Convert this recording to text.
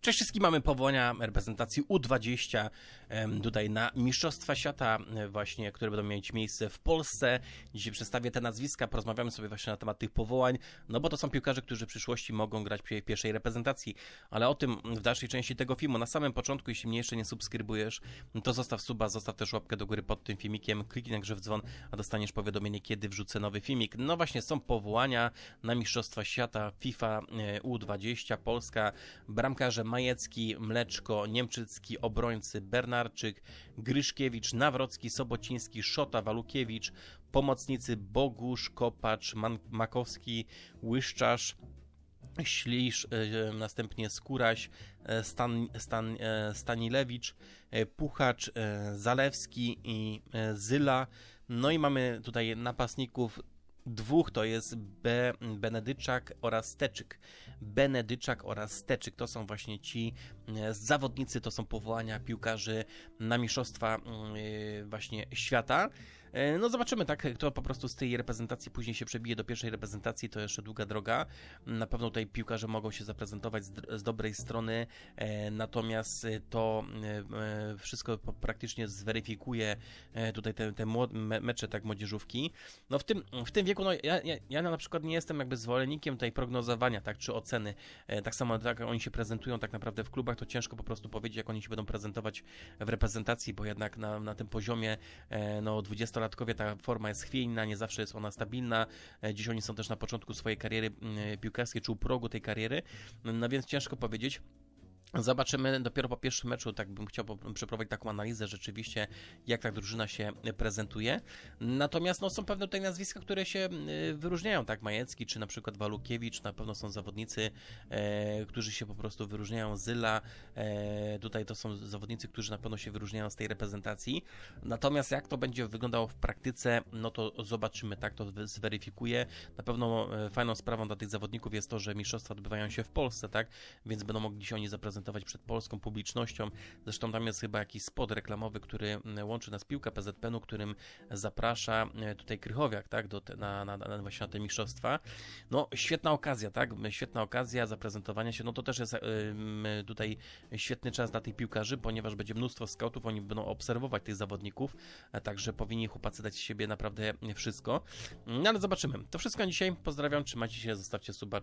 Cześć wszystkim, mamy powołania reprezentacji U20 tutaj na Mistrzostwa Świata e, właśnie, które będą mieć miejsce w Polsce. Dzisiaj przedstawię te nazwiska, porozmawiamy sobie właśnie na temat tych powołań, no bo to są piłkarze, którzy w przyszłości mogą grać w pierwszej reprezentacji, ale o tym w dalszej części tego filmu. Na samym początku, jeśli mnie jeszcze nie subskrybujesz, no to zostaw suba, zostaw też łapkę do góry pod tym filmikiem, kliknij na w dzwon, a dostaniesz powiadomienie, kiedy wrzucę nowy filmik. No właśnie, są powołania na Mistrzostwa Świata FIFA e, U20 Polska. bramkarze. Majecki, Mleczko, Niemczycki, Obrońcy, Bernarczyk, Gryszkiewicz, Nawrocki, Sobociński, Szota, Walukiewicz, pomocnicy Bogusz, Kopacz, Man Makowski, Łyszczarz, Ślisz, e, następnie Skóraś, e, Stan, Stan, e, Stanilewicz, Puchacz, Zalewski i Zyla. No i mamy tutaj napastników Dwóch to jest Be Benedyczak oraz Steczyk. Benedyczak oraz Steczyk to są właśnie ci e, zawodnicy, to są powołania piłkarzy na mistrzostwa mm, e, właśnie świata. E, no zobaczymy, tak, kto po prostu z tej reprezentacji później się przebije do pierwszej reprezentacji, to jeszcze długa droga. Na pewno tutaj piłkarze mogą się zaprezentować z, z dobrej strony, e, natomiast to e, wszystko praktycznie zweryfikuje tutaj te, te mecze, tak, młodzieżówki. No w tym, w tym wieku, no ja, ja, na przykład nie jestem jakby zwolennikiem tutaj prognozowania, tak, czy oceny. Tak samo jak oni się prezentują tak naprawdę w klubach, to ciężko po prostu powiedzieć, jak oni się będą prezentować w reprezentacji, bo jednak na, na tym poziomie, no 20 nastolatkowie ta forma jest chwiejna, nie zawsze jest ona stabilna. E, Dziś oni są też na początku swojej kariery mm, e, piłkarskiej czy u progu tej kariery, no więc ciężko powiedzieć. Zobaczymy dopiero po pierwszym meczu, tak bym chciał przeprowadzić taką analizę rzeczywiście, jak ta drużyna się prezentuje. Natomiast no, są pewne tutaj nazwiska, które się wyróżniają, tak Majecki czy na przykład Walukiewicz, na pewno są zawodnicy, e, którzy się po prostu wyróżniają, Zyla, e, tutaj to są zawodnicy, którzy na pewno się wyróżniają z tej reprezentacji. Natomiast jak to będzie wyglądało w praktyce, no to zobaczymy, tak to zweryfikuję. Na pewno e, fajną sprawą dla tych zawodników jest to, że mistrzostwa odbywają się w Polsce, tak, więc będą mogli się oni zaprezentować prezentować przed polską publicznością. Zresztą tam jest chyba jakiś spot reklamowy, który mm, łączy nas piłka PZPN-u, którym zaprasza e, tutaj Krychowiak, tak, do te, na, na, na, właśnie na te mistrzostwa. No, świetna okazja, tak, świetna okazja zaprezentowania się, no to też jest yy, tutaj świetny czas dla tych piłkarzy, ponieważ będzie mnóstwo scoutów, oni będą obserwować tych zawodników, e, także powinni chłopacy dać siebie naprawdę wszystko. No ale zobaczymy. To wszystko na dzisiaj. Pozdrawiam, trzymajcie się, zostawcie suba,